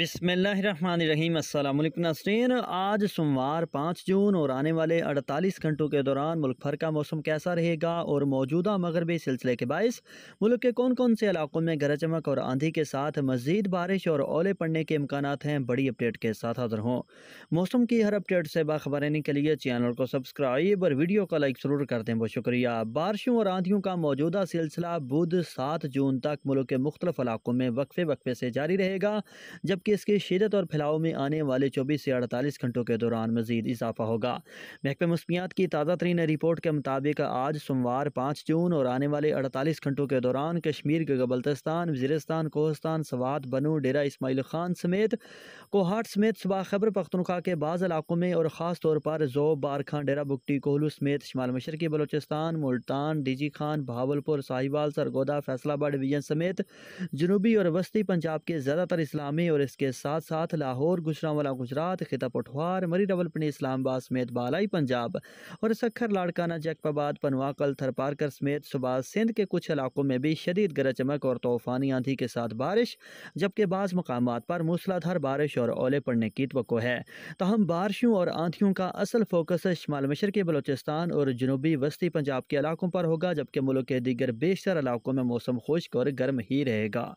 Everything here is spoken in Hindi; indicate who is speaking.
Speaker 1: बिसमीम अल्लाम नासरीन आज सोमवार पाँच जून और आने वाले अड़तालीस घंटों के दौरान मुल्क भर का मौसम कैसा रहेगा और मौजूदा मगरबी सिलसिले के बायस मुल्क के कौन कौन से इलाकों में गरज चमक और आंधी के साथ मजीद बारिश और ओले पड़ने के इम्कान हैं बड़ी अपडेट के साथ हाजिर हों मौसम की हर अपडेट से बाखबर रहने के लिए चैनल को सब्सक्राइब और वीडियो को लाइक ज़रूर कर दें बहुत शुक्रिया बारिशों और आंधियों का मौजूदा सिलसिला बुध सात जून तक मुल्क के मुख्तलिफ इलाकों में वक्फे वक्फे से जारी रहेगा जब जबकि इसके शिदत और फैलाव में आने वाले चौबीस से अड़तालीस घंटों के दौरान मजीद इजाफा होगा महकमे मौसमियात की ताज़ा तरीन रिपोर्ट के मुताबिक आज सोमवार पाँच जून और आने वाले अड़तालीस घंटों के दौरान कश्मीर के गबलतस्तान वजरस्तान कोहस्तान सवात बनू डेरा इसमाइल खान समेत कोहाट समेत सुबह खबर पख्तनखा के बाद इलाकों में और ख़ास तौर पर जोब बारखान डेरा बुकटी कोहलू समेत शमाल मशरकी बलोचिस्तान मुल्तान डीजी खान भावलपुर साहिवाल सरगोदा फैसलाबाद डिवीजन समेत जनूबी और वस्ती पंजाब के ज़्यादातर इस्लामी और इसके साथ साथ लाहौर गुजरावाला गुजरात खिता पठवार मरी रवलपनी इस्लामाबाद समेत बालाई पंजाब और सखर लाड़काना जैकबाबाद पनवाकल थरपारकर समेत सुबह सिंध के कुछ इलाकों में भी शदीद गरज चमक और तूफानी आंधी के साथ बारिश जबकि बाज़ मकाम पर मूसलाधार बारिश और ओले पड़ने की तो है तहम बारिशों और आंधियों का असल फोकस शमाल के बलोचिस्तान और जनूबी वस्ती पंजाब के इलाकों पर होगा जबकि मुल्क के दीगर बेशतर इलाकों में मौसम खुश्क और गर्म ही रहेगा